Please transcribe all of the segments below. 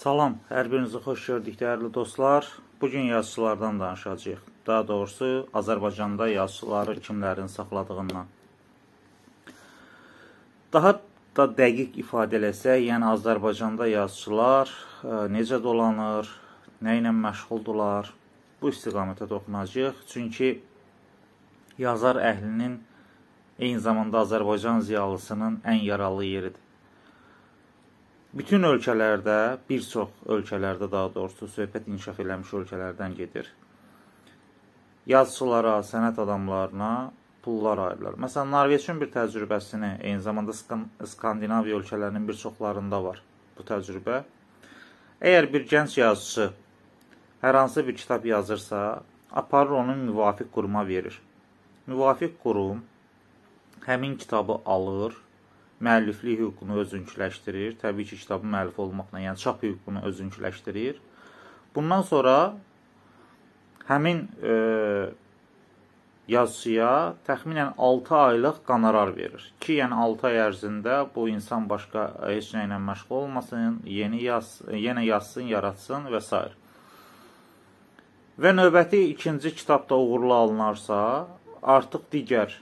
Salam, hər birinizi xoş gördük, dəyərli dostlar. Bugün yazıçılardan danışacağıq. Daha doğrusu, Azərbaycanda yazıçıları kimlərin saxladığından. Daha da dəqiq ifadə eləsək, yəni Azərbaycanda yazıçılar e, necə dolanır, nə ilə məşğuldular, bu istiqamətə toxunacaq. Çünki yazar əhlinin eyni zamanda Azərbaycan ziyalısının ən yaralı yeridir bütün ölkələrdə, bir çox ölkələrdə daha doğrusu söhbət inkişaf eləmiş ölkələrdən gedir. Yazıçılara, sənət adamlarına pullar ayrılır. Məsələn, Norveçin bir təcrübəsini, eyni zamanda Skandinaviya ölkələrinin bir çoxlarında var bu təcrübə. Əgər bir gənc yazıçı hər hansı bir kitab yazırsa, aparır onun müvafiq quruma verir. Müvafiq qurum həmin kitabı alır müəlliflik hüququnu özünküləşdirir. Təbii ki, kitabın müəllifi olmaqla, yəni çap hüququnu özünküləşdirir. Bundan sonra həmin e, yazıçıya təxminən 6 aylıq qonorar verir. Ki, yəni 6 ay ərzində bu insan başqa e, heç nə ilə məşğul olmasın, yeni yaz, e, yenə yazsın, yaratsın və s. Və növbəti ikinci kitab da uğurlu alınarsa, artıq digər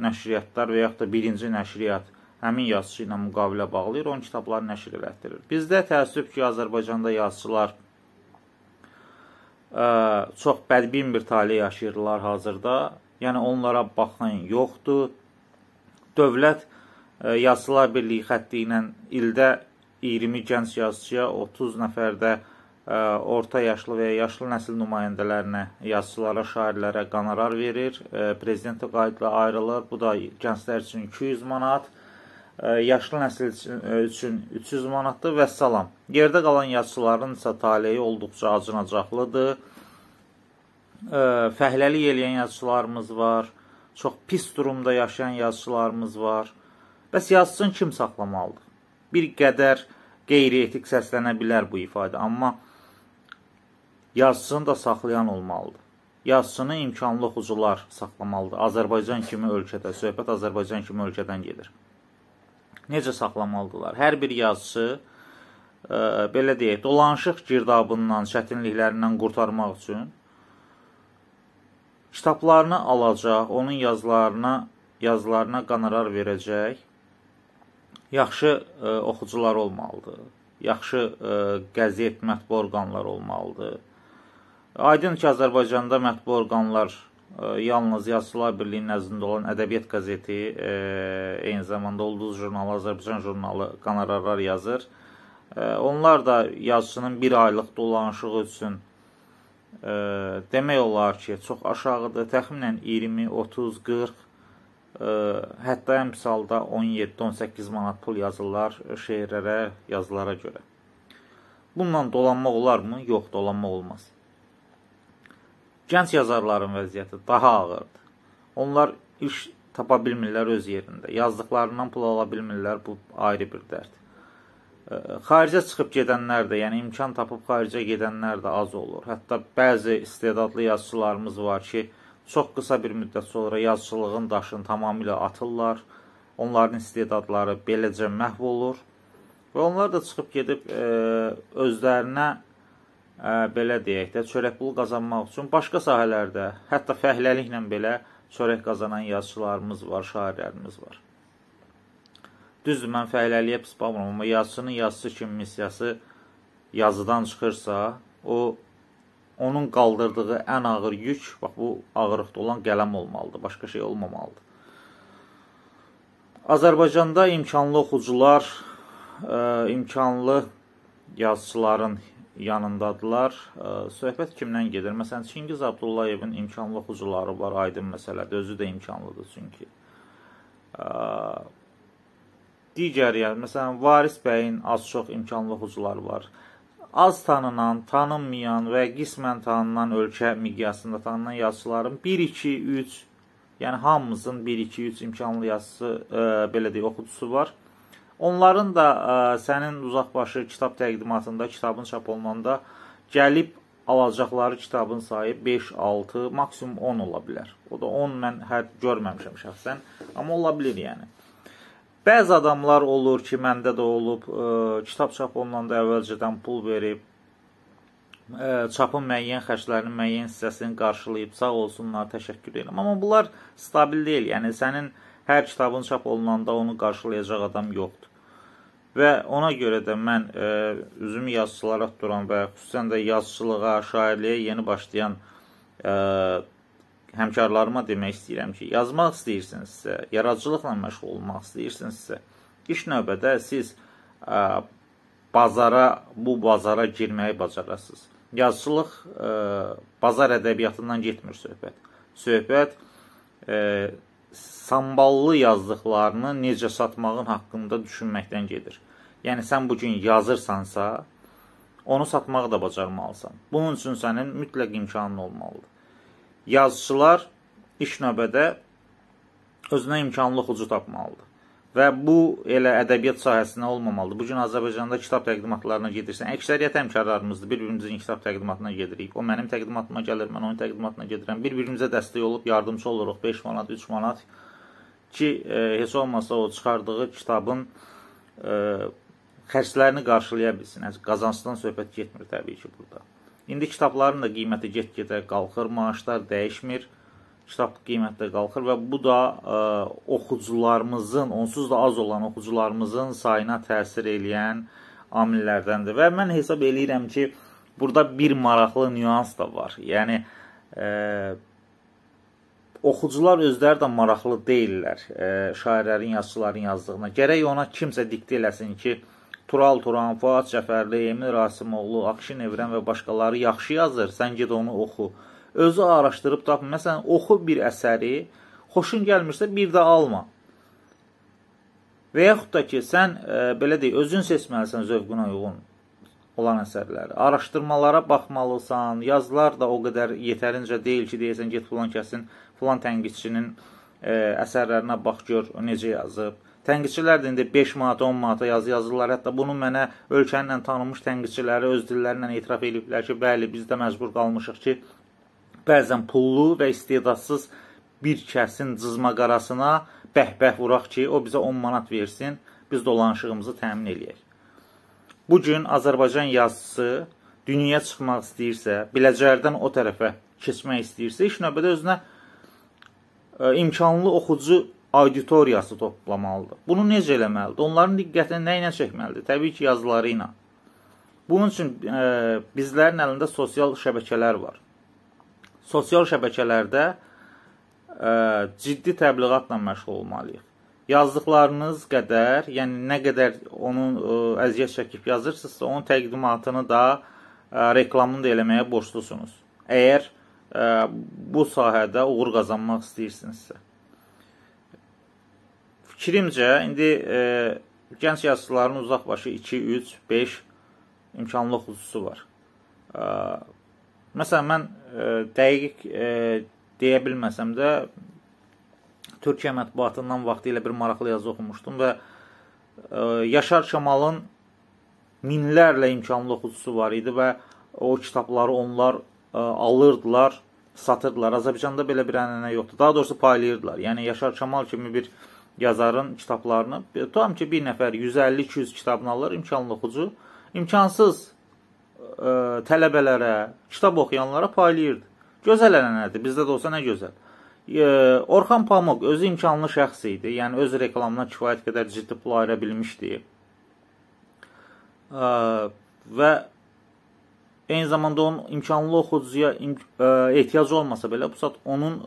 nəşriyyatlar və yaxud da birinci nəşriyyat həmin yazıçı ilə müqavilə bağlayır, onun kitabları nəşr elətdirir. Bizdə təəssüf ki, Azərbaycanda yazıçılar ə, e, çox bədbin bir tali yaşayırlar hazırda. Yəni onlara baxan yoxdur. Dövlət ə, e, Yazıçılar Birliyi xətti ilə ildə 20 gənc yazıçıya, 30 nəfər də ə, e, orta yaşlı və ya yaşlı nəsil nümayəndələrinə, yazıçılara, şairlərə qonorar verir. Ə, prezident qayıtla ayrılır. Bu da gənclər üçün 200 manat yaşlı nəsil üçün 300 manatdır və salam. Yerdə qalan yazıçıların isə taleyi olduqca acınacaqlıdır. Fəhləlik eləyən yazıçılarımız var, çox pis durumda yaşayan yazıçılarımız var. Bəs yazıçını kim saxlamalıdır? Bir qədər qeyri-etik səslənə bilər bu ifadə, amma yazıçını da saxlayan olmalıdır. Yazıçını imkanlı oxucular saxlamalıdır. Azərbaycan kimi ölkədə, söhbət Azərbaycan kimi ölkədən gedir necə saxlamalıdırlar? Hər bir yazıçı ə, e, belə deyək, dolanışıq girdabından, çətinliklərindən qurtarmaq üçün kitablarını alacaq, onun yazılarına, yazılarına qanarar verəcək yaxşı ə, e, oxucular olmalıdır. Yaxşı ə, e, qəzet mətbu orqanları olmalıdır. Aydın ki, Azərbaycanda mətbu orqanlar yalnız Yazıçılar Birliyi nəzdində olan Ədəbiyyat qəzeti, e, eyni zamanda Ulduz jurnalı, Azərbaycan jurnalı qanararlar yazır. E, onlar da yazıçının bir aylıq dolanışığı üçün e, demək olar ki, çox aşağıdır. Təxminən 20, 30, 40 Hətta ən misalda 17-18 manat pul yazırlar şeirlərə, yazılara görə. Bununla dolanmaq olarmı? Yox, dolanmaq olmaz. Gənc yazarların vəziyyəti daha ağırdır. Onlar iş tapa bilmirlər öz yerində. Yazdıqlarından pul ala bilmirlər. Bu ayrı bir dərd. Xaricə çıxıb gedənlər də, yəni imkan tapıb xaricə gedənlər də az olur. Hətta bəzi istedadlı yazıçılarımız var ki, çox qısa bir müddət sonra yazıçılığın daşını tamamilə atırlar. Onların istedadları beləcə məhv olur və onlar da çıxıb gedib ə, özlərinə ə, hə, belə deyək də, çörək pulu qazanmaq üçün başqa sahələrdə, hətta fəhləliklə belə çörək qazanan yazıçılarımız var, şairlərimiz var. Düzdür, mən fəhləliyə pis baxmıram, amma yazıçının yazısı kimi missiyası yazıdan çıxırsa, o onun qaldırdığı ən ağır yük, bax bu ağırlıqda olan qələm olmalıdır, başqa şey olmamalıdır. Azərbaycanda imkanlı oxucular, ə, e, imkanlı yazıçıların yanındadılar. Söhbət kimdən gedir? Məsələn, Çingiz Abdullayevin imkanlı oxucuları var, aydın məsələdir. Özü də imkanlıdır çünki. Digər, yəni, məsələn, Varis bəyin az-çox imkanlı oxucuları var. Az tanınan, tanınmayan və qismən tanınan ölkə miqyasında tanınan yazıçıların 1, 2, 3, yəni hamımızın 1, 2, 3 imkanlı yazısı, belə deyək, oxucusu var. Onların da ə, e, sənin uzaqbaşı kitab təqdimatında, kitabın çap olunanda gəlib alacaqları kitabın sayı 5, 6, maksimum 10 ola bilər. O da 10 mən hər görməmişəm şəxsən, amma ola bilər yəni. Bəzi adamlar olur ki, məndə də olub, ə, e, kitab çap olunanda əvvəlcədən pul verib, ə, e, çapın müəyyən xərclərinin müəyyən hissəsini qarşılayıb, sağ olsunlar, təşəkkür edirəm. Amma bunlar stabil deyil. Yəni sənin hər kitabın çap olunanda onu qarşılayacaq adam yoxdur. Və ona görə də mən ə, e, üzümü yazıçılara tuturam və xüsusən də yazıçılığa, şairliyə yeni başlayan ə, e, həmkarlarıma demək istəyirəm ki, yazmaq istəyirsinizsə, yaradıcılıqla məşğul olmaq istəyirsinizsə, ilk növbədə siz ə, e, bazara, bu bazara girməyi bacarasınız. Yazıçılıq ə, bazar ədəbiyyatından getmir söhbət. Söhbət ə, samballı yazdıqlarını necə satmağın haqqında düşünməkdən gedir. Yəni sən bu gün yazırsansa, onu satmağı da bacarmalısan. Bunun üçün sənin mütləq imkanın olmalıdır. Yazıçılar ilk növbədə özünə imkanlı oxucu tapmalıdır. Və bu elə ədəbiyyat sahəsinə olmamalıdır. Bu gün Azərbaycanda kitab təqdimatlarına gedirsən, əksəriyyət həmkarlarımızdır. Bir-birimizin kitab təqdimatına gedirik. O mənim təqdimatıma gəlir, mən onun təqdimatına gedirəm. Bir-birimizə dəstək olub yardımçı oluruq 5 manat, 3 manat ki, e, heç olmasa o çıxardığı kitabın e, xərclərini qarşılaya bilsin. Qazancdan söhbət getmir təbii ki burada. İndi kitabların da qiyməti get-gedə qalxır, maaşlar dəyişmir kitab qiymətdə qalxır və bu da ə, e, oxucularımızın, onsuz da az olan oxucularımızın sayına təsir eləyən amillərdəndir. Və mən hesab eləyirəm ki, burada bir maraqlı nüans da var. Yəni ə, e, oxucular özləri də maraqlı deyillər ə, e, şairlərin, yazıçıların yazdığına. Gərək ona kimsə diktə eləsin ki, Tural Turan, Fuad Cəfərli, Emil Rasimoğlu, Akşin Evrən və başqaları yaxşı yazır. Sən get onu oxu özü araşdırıb tapın. Məsələn, oxu bir əsəri, xoşun gəlmirsə bir də alma. Və yaxud da ki, sən e, belə deyək, özün seçməlisən zövqünə uyğun olan əsərləri. Araşdırmalara baxmalısan, yazılar da o qədər yetərincə deyil ki, deyəsən get filan kəsin, filan tənqidçinin e, əsərlərinə bax gör necə yazıb. Tənqidçilər də indi 5 manata, 10 manata yazı yazırlar. Hətta bunu mənə ölkənin tanınmış tənqidçiləri öz dillərindən etiraf ediblər ki, bəli, biz də məcbur qalmışıq ki, bəzən pullu və istedadsız bir kəsin cızmaqarasına bəhbəh vuraq ki, o bizə 10 manat versin, biz dolanışığımızı təmin eləyək. Bu gün Azərbaycan yazısı dünyaya çıxmaq istəyirsə, Biləcərdən o tərəfə keçmək istəyirsə, ilk növbədə özünə e, imkanlı oxucu auditoriyası toplamalıdır. Bunu necə eləməlidir? Onların diqqətini nə ilə çəkməlidir? Təbii ki, yazıları ilə. Bunun üçün ə, e, bizlərin əlində sosial şəbəkələr var sosial şəbəkələrdə ə, e, ciddi təbliğatla məşğul olmalıyıq. Yazdıqlarınız qədər, yəni nə qədər onun ə, e, əziyyət çəkib yazırsınızsa, onun təqdimatını da ə, e, reklamını da eləməyə borclusunuz. Əgər ə, bu sahədə uğur qazanmaq istəyirsinizsə. Fikrimcə, indi ə, gənc yazıçıların uzaq başı 2, 3, 5 imkanlı oxucusu var. Ə, Məsələn, mən ə, e, dəqiq ə, e, deyə bilməsəm də Türkiyə mətbuatından vaxtı ilə bir maraqlı yazı oxumuşdum və ə, e, Yaşar Şamalın minlərlə imkanlı oxucusu var idi və o kitabları onlar ə, alırdılar, satırdılar. Azərbaycanda belə bir ənənə yoxdur. Daha doğrusu paylayırdılar. Yəni Yaşar Şamal kimi bir yazarın kitablarını tam ki bir nəfər 150-200 kitabını alır imkanlı oxucu. İmkansız ə, e, tələbələrə, kitab oxuyanlara paylayırdı. Gözəl ənənədir, bizdə də olsa nə gözəl. Ə, e, Orxan Pamuk özü imkanlı şəxs idi, yəni öz reklamına kifayət qədər ciddi pul ayıra bilmişdi. Ə, e, və eyni zamanda onun imkanlı oxucuya imk ə, ehtiyacı olmasa belə, bu saat onun ə,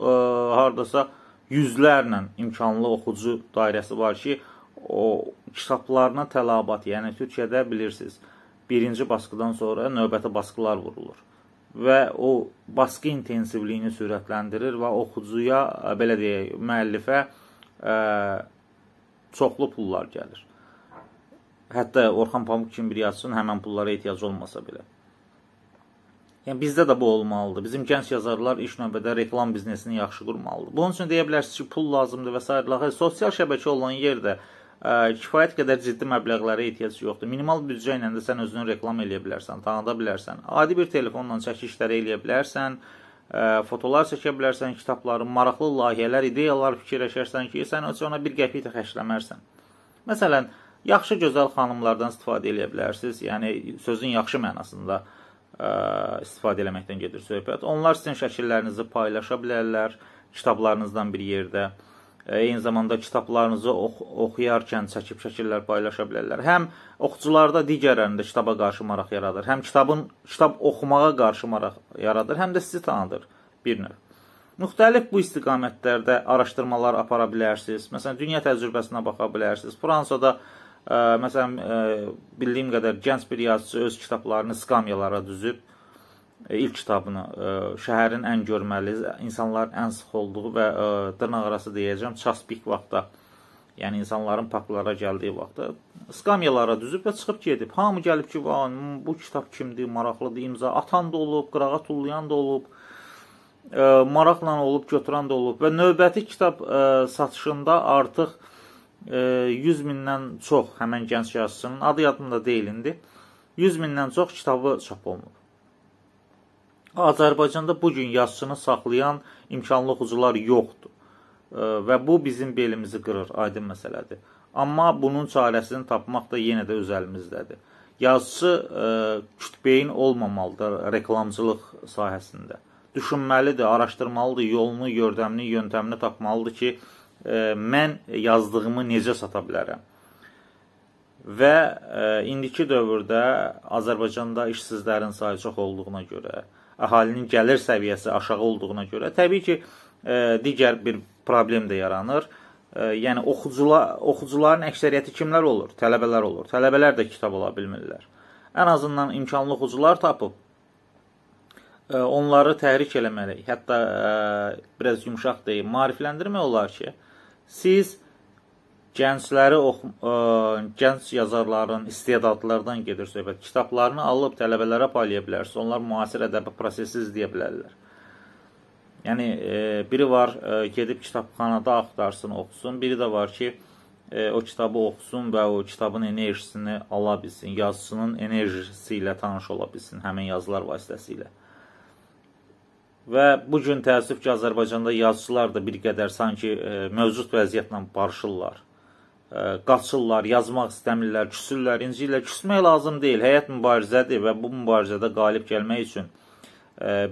hardasa yüzlərlə imkanlı oxucu dairəsi var ki, o kitablarına tələbat, yəni Türkiyədə bilirsiniz, birinci baskıdan sonra növbəti baskılar vurulur və o baskı intensivliyini sürətləndirir və oxucuya e, belə deyək, müəllifə ə, e, çoxlu pullar gəlir. Hətta Orxan Pamuk kimi bir yazıçının həmin pullara ehtiyacı olmasa belə. Yəni bizdə də bu olmalıdır. Bizim gənc yazarlar ilk növbədə reklam biznesini yaxşı qurmalıdır. Bunun üçün deyə bilərsiniz ki, pul lazımdır və s. sosial şəbəkə olan yerdə kifayət qədər ciddi məbləğlərə ehtiyac yoxdur. Minimal büdcə ilə də sən özünü reklam eləyə bilərsən, tanıda bilərsən. Adi bir telefonla çəkilişlər eləyə bilərsən, fotolar çəkə bilərsən, kitabları, maraqlı layihələr, ideyalar fikirləşərsən ki, sən öz ona bir qəpik də xərcləmərsən. Məsələn, yaxşı gözəl xanımlardan istifadə eləyə bilərsiniz. Yəni sözün yaxşı mənasında ə, istifadə eləməkdən gedir söhbət. Onlar sizin şəkillərinizi paylaşa bilərlər kitablarınızdan bir yerdə. Ə, eyni zamanda kitablarınızı ox oxuyarkən çəkib şəkillər paylaşa bilərlər. Həm oxucularda digərlərində kitaba qarşı maraq yaradır, həm kitabın kitab oxumağa qarşı maraq yaradır, həm də sizi tanıdır bir növ. Müxtəlif bu istiqamətlərdə araşdırmalar apara bilərsiniz. Məsələn, dünya təcrübəsinə baxa bilərsiniz. Fransada ə, e, məsələn, ə, e, bildiyim qədər gənc bir yazıcı öz kitablarını skamyalara düzüb E, ilk kitabını e, şəhərin ən görməli, insanların ən sıx olduğu və e, dırnaq arası deyəcəm, çaspik vaxtda, yəni insanların parklara gəldiyi vaxtda skamyalara düzüb və çıxıb gedib. Hamı gəlib ki, bu kitab kimdir, maraqlıdır, imza atan da olub, qırağa tullayan da olub, maraqla olub, götürən də olub və növbəti kitab satışında artıq 100 mindən çox həmən gənc yazıçının adı yadımda deyil indi. 100 mindən çox kitabı çap olunub. Azərbaycanda bu gün yazıçını saxlayan imkanlı oxucular yoxdur. Və bu bizim belimizi qırır, aydın məsələdir. Amma bunun çarəsini tapmaq da yenə də öz əlimizdədir. Yazıçı kütbeyin olmamalıdır reklamcılıq sahəsində. Düşünməlidir, araşdırmalıdır, yolunu, yördəmini, yöntəmini tapmalıdır ki, mən yazdığımı necə sata bilərəm və indiki dövrdə Azərbaycanda işsizlərin sayı çox olduğuna görə əhalinin gəlir səviyyəsi aşağı olduğuna görə təbii ki, ə, e, digər bir problem də yaranır. Ə, e, yəni oxucular oxucuların əksəriyyəti kimlər olur? Tələbələr olur. Tələbələr də kitab ola bilmirlər. Ən azından imkanlı oxucular tapıb ə, e, onları təhrik eləməliyik. Hətta ə, biraz yumşaq deyim, maarifləndirmək olar ki, siz ə, gəncləri ox ə, gənc yazarların, istedadlardan gedir söhbət. Kitablarını alıb tələbələrə paylaya bilərsiniz. Onlar müasir ədəbi prosesi izləyə bilərlər. Yəni e, biri var e, gedib kitabxanada axtarsın, oxusun, biri də var ki, e, o kitabı oxusun və o kitabın enerjisini ala bilsin, yazıçının enerjisi ilə tanış ola bilsin həmin yazılar vasitəsilə. Və bu gün təəssüf ki, Azərbaycanda yazıçılar da bir qədər sanki e, mövcud vəziyyətlə barışırlar qaçırlar, yazmaq istəmirlər, küsürlər, incirlər. Küsmək lazım deyil. Həyat mübarizədir və bu mübarizədə qalib gəlmək üçün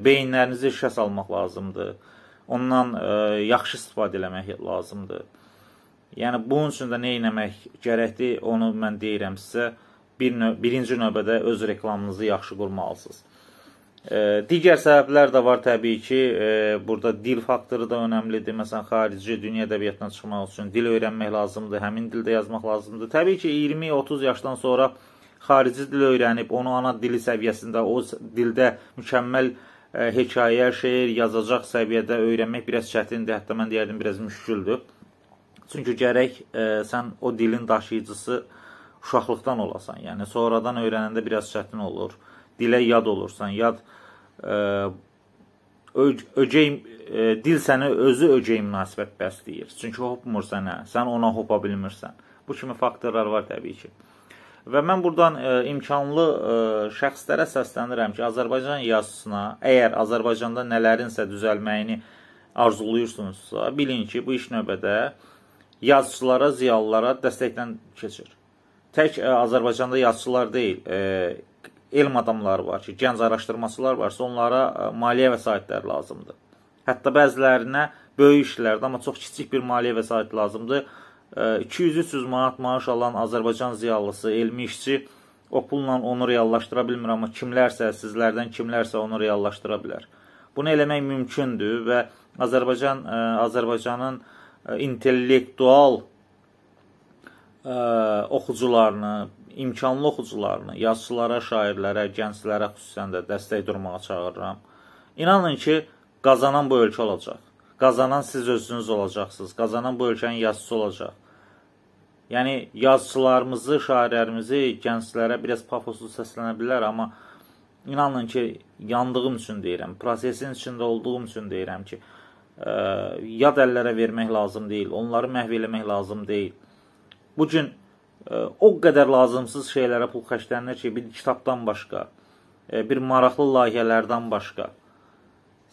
beyinlərinizi işə salmaq lazımdır. Ondan yaxşı istifadə eləmək lazımdır. Yəni bunun üçün də nə etmək gərəkdir, onu mən deyirəm sizə. Bir növ, birinci növbədə öz reklamınızı yaxşı qurmalısınız. Digər səbəblər də var təbii ki, e, burada dil faktoru da önəmlidir. Məsələn, xarici dünya ədəbiyyatına çıxmaq üçün dil öyrənmək lazımdır, həmin dildə yazmaq lazımdır. Təbii ki, 20-30 yaşdan sonra xarici dil öyrənib, onu ana dili səviyyəsində, o dildə mükəmməl e, hekayə, şeir yazacaq səviyyədə öyrənmək biraz çətindir, hətta mən deyərdim biraz müşküldür. Çünki gərək e, sən o dilin daşıyıcısı uşaqlıqdan olasan. Yəni sonradan öyrənəndə biraz çətin olur dilə yad olursan, yad ə, e, öcəy ə, e, dil səni özü öcəy münasibət bəsləyir. Çünki hopmur sənə, sən ona hopa bilmirsən. Bu kimi faktorlar var təbii ki. Və mən burdan ə, e, imkanlı ə, şəxslərə səslənirəm ki, Azərbaycan yazısına əgər Azərbaycanda nələrinsə düzəlməyini arzuluyursunuzsa, bilin ki, bu iş növbədə yazıçılara, ziyalılara dəstəklə keçir. Tək ə, Azərbaycanda yazıçılar deyil, ə, elm adamları var ki, gənc araşdırmaçılar varsa, onlara e, maliyyə vəsaitləri lazımdır. Hətta bəzilərinə böyük işlərdə, amma çox kiçik bir maliyyə vəsaiti lazımdır. 200-300 e, manat maaş alan Azərbaycan ziyalısı, elmi işçi o pulla onu reallaşdıra bilmir, amma kimlərsə, sizlərdən kimlərsə onu reallaşdıra bilər. Bunu eləmək mümkündür və Azərbaycan e, Azərbaycanın intellektual oxucularını, imkanlı oxucularını, yazıçılara, şairlərə, gənclərə xüsusən də dəstək durmağa çağırıram. İnanın ki, qazanan bu ölkə olacaq. Qazanan siz özünüz olacaqsınız. Qazanan bu ölkənin yazıçısı olacaq. Yəni yazıçılarımızı, şairlərimizi gənclərə biraz pafoslu səslənə bilər, amma inanın ki, yandığım üçün deyirəm, prosesin içində olduğum üçün deyirəm ki, ə, e, yad əllərə vermək lazım deyil, onları məhv eləmək lazım deyil. Bu gün o qədər lazımsız şeylərə pul xərclənir ki, bir kitabdan başqa, bir maraqlı layihələrdən başqa.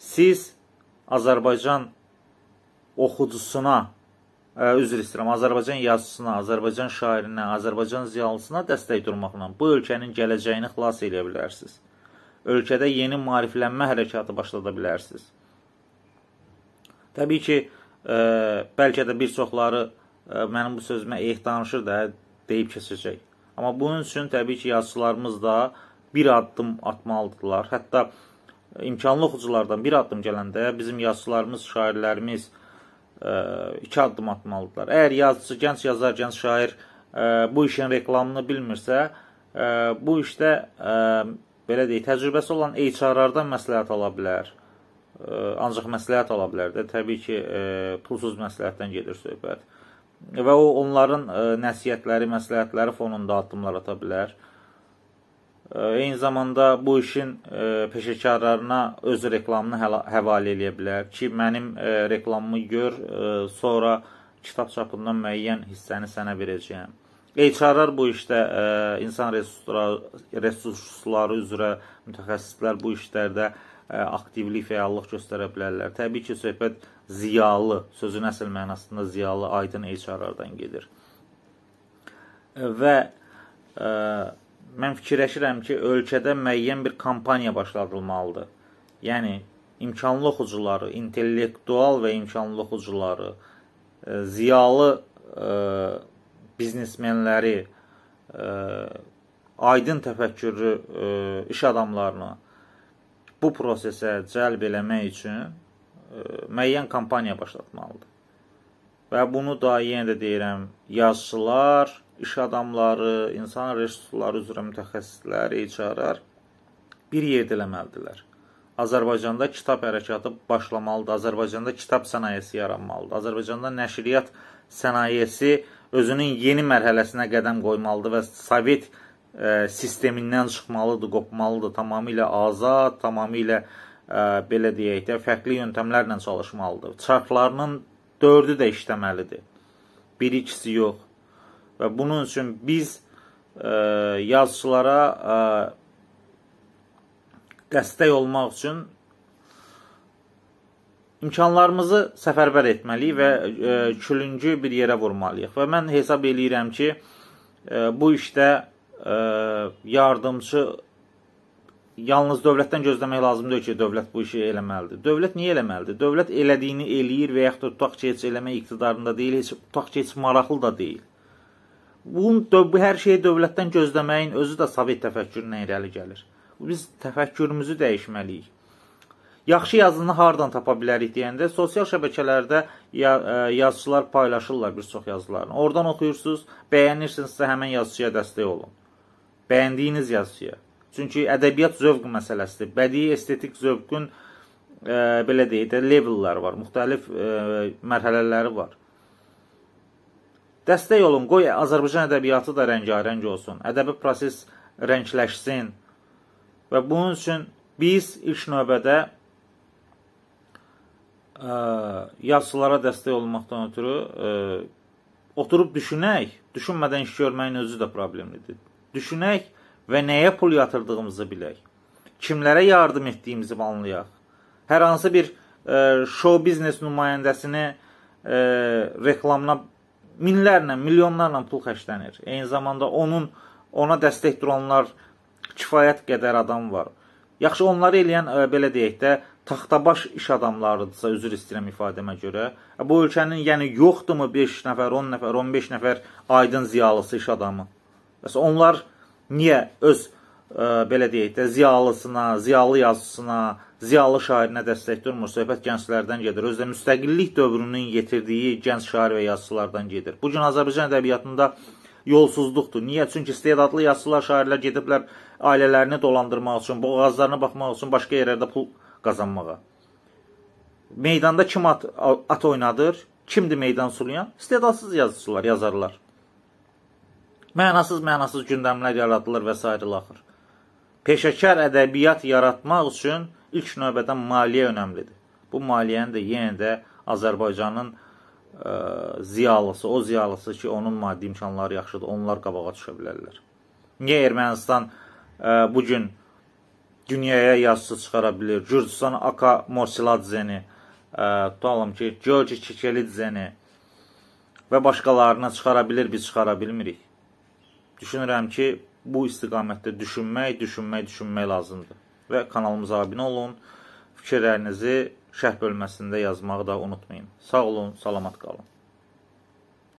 Siz Azərbaycan oxucusuna, üzr istəyirəm, Azərbaycan yazıçısına, Azərbaycan şairinə, Azərbaycan ziyalısına dəstək durmaqla bu ölkənin gələcəyini xilas edə bilərsiniz. Ölkədə yeni mariflənmə hərəkatı başlada bilərsiniz. Təbii ki, bəlkə də bir çoxları mənim bu sözümə eyh danışır da, deyib keçəcək. Amma bunun üçün təbii ki, yazıçılarımız da bir addım atmalıdırlar. Hətta e, imkanlı oxuculardan bir addım gələndə bizim yazıçılarımız, şairlərimiz ə, e, iki addım atmalıdırlar. Əgər yazıçı, gənc yazar, gənc şair ə, e, bu işin reklamını bilmirsə, ə, bu işdə ə, belə deyək, təcrübəsi olan HR-lardan məsləhət ala bilər. Ə, ancaq məsləhət ala bilər də təbii ki, ə, pulsuz məsləhətdən gedir söhbət. Ə, və o onların ə, e, nəsihətləri, məsləhətləri fonunda addımlar ata bilər. Ə, e, eyni zamanda bu işin ə, e, peşəkarlarına öz reklamını həvalə eləyə bilər ki, mənim ə, reklamımı gör, ə, sonra kitab çapından müəyyən hissəni sənə verəcəyəm. HR-lar bu işdə ə, insan resursları, resursları üzrə mütəxəssislər bu işlərdə ə, aktivlik, fəallıq göstərə bilərlər. Təbii ki, söhbət ziyalı, sözün əsl mənasında ziyalı aydın HRR-dan gedir. E, və ə, e, mən fikirləşirəm ki, ölkədə müəyyən bir kampaniya başladılmalıdır. Yəni, imkanlı oxucuları, intellektual və imkanlı oxucuları, ə, e, ziyalı ə, biznesmenləri, ə, aydın təfəkkürlü ə, iş adamlarını bu prosesə cəlb eləmək üçün müəyyən kampaniya başlatmalıdır. Və bunu da yenə də deyirəm, yazıçılar, iş adamları, insan resursları üzrə mütəxəssislər, HR-lar bir yerdə eləməlidirlər. Azərbaycanda kitab hərəkatı başlamalıdır. Azərbaycanda kitab sənayesi yaranmalıdır. Azərbaycanda nəşriyyat sənayesi özünün yeni mərhələsinə qədəm qoymalıdır və Sovet ə, e, sistemindən çıxmalıdır, qopmalıdır, tamamilə azad, tamamilə ə, belə deyək də, fərqli yöntəmlərlə çalışmalıdır. Çarxlarının 4-ü də işləməlidir. 1 ikisi yox. Və bunun üçün biz ə, yazıçılara ə, dəstək olmaq üçün imkanlarımızı səfərbər etməliyik və ə, külüngü bir yerə vurmalıyıq. Və mən hesab eləyirəm ki, ə, bu işdə ə, yardımçı yalnız dövlətdən gözləmək lazımdır ki, dövlət bu işi eləməlidir. Dövlət niyə eləməlidir? Dövlət elədiyini eləyir və yaxud da tutaq ki, heç eləmək iqtidarında deyil, heç tutaq ki, heç maraqlı da deyil. Bunun bu hər şeyi dövlətdən gözləməyin özü də Sovet təfəkkürünə irəli gəlir. Biz təfəkkürümüzü dəyişməliyik. Yaxşı yazını hardan tapa bilərik deyəndə sosial şəbəkələrdə e, yazıçılar paylaşırlar bir çox yazılarını. Oradan oxuyursunuz, bəyənirsinizsə həmin yazıçıya dəstək olun. Bəyəndiyiniz yazıçıya. Çünki ədəbiyyat zövq məsələsidir. Bədii estetik zövqün ə, e, belə deyək də levelləri var, müxtəlif ə, e, mərhələləri var. Dəstək olun, qoy Azərbaycan ədəbiyyatı da rəngarəng olsun. Ədəbi proses rəngləşsin. Və bunun üçün biz ilk növbədə ə, e, yazıçılara dəstək olmaqdan ötürü ə, oturub düşünək. Düşünmədən iş görməyin özü də problemlidir. Düşünək və nəyə pul yatırdığımızı bilək. Kimlərə yardım etdiyimizi anlayaq. Hər hansı bir ə, e, show biznes nümayəndəsini ə, e, reklamına minlərlə, milyonlarla pul xərclənir. Eyni zamanda onun ona dəstək duranlar kifayət qədər adam var. Yaxşı onları eləyən ə, e, belə deyək də taxtabaş iş adamlarıdırsa, üzr istəyirəm ifadəmə görə. Bu ölkənin yəni yoxdurmu 5 nəfər, 10 nəfər, 15 nəfər aydın ziyalısı iş adamı? Bəs onlar niyə öz ə, e, belə deyək də ziyalısına, ziyalı yazıçısına, ziyalı şairinə dəstək durmur. Söhbət gənclərdən gedir. Özdə müstəqillik dövrünün yetirdiyi gənc şair və yazıçılardan gedir. Bu gün Azərbaycan ədəbiyyatında yolsuzluqdur. Niyə? Çünki istedadlı yazıçılar, şairlər gediblər ailələrini dolandırmaq üçün, boğazlarına baxmaq üçün başqa yerlərdə pul qazanmağa. Meydanda kim at, at oynadır? Kimdir meydan sulayan? İstedadsız yazıçılar, yazarlar mənasız-mənasız gündəmlər yaradılır və s. laxır. Peşəkar ədəbiyyat yaratmaq üçün ilk növbədə maliyyə önəmlidir. Bu maliyyəni də yenə də Azərbaycanın ə, e, ziyalısı, o ziyalısı ki, onun maddi imkanları yaxşıdır, onlar qabağa düşə bilərlər. Niyə Ermənistan ə, e, bugün dünyaya yazısı çıxara bilir? Gürcistan Aka Morsiladzeni, ə, e, tutalım ki, Georgi Kikelidzeni və başqalarını çıxara bilir, biz çıxara bilmirik düşünürəm ki, bu istiqamətdə düşünmək, düşünmək, düşünmək lazımdır. Və kanalımıza abunə olun. Fikirlərinizi şərh bölməsində yazmağı da unutmayın. Sağ olun, salamat qalın.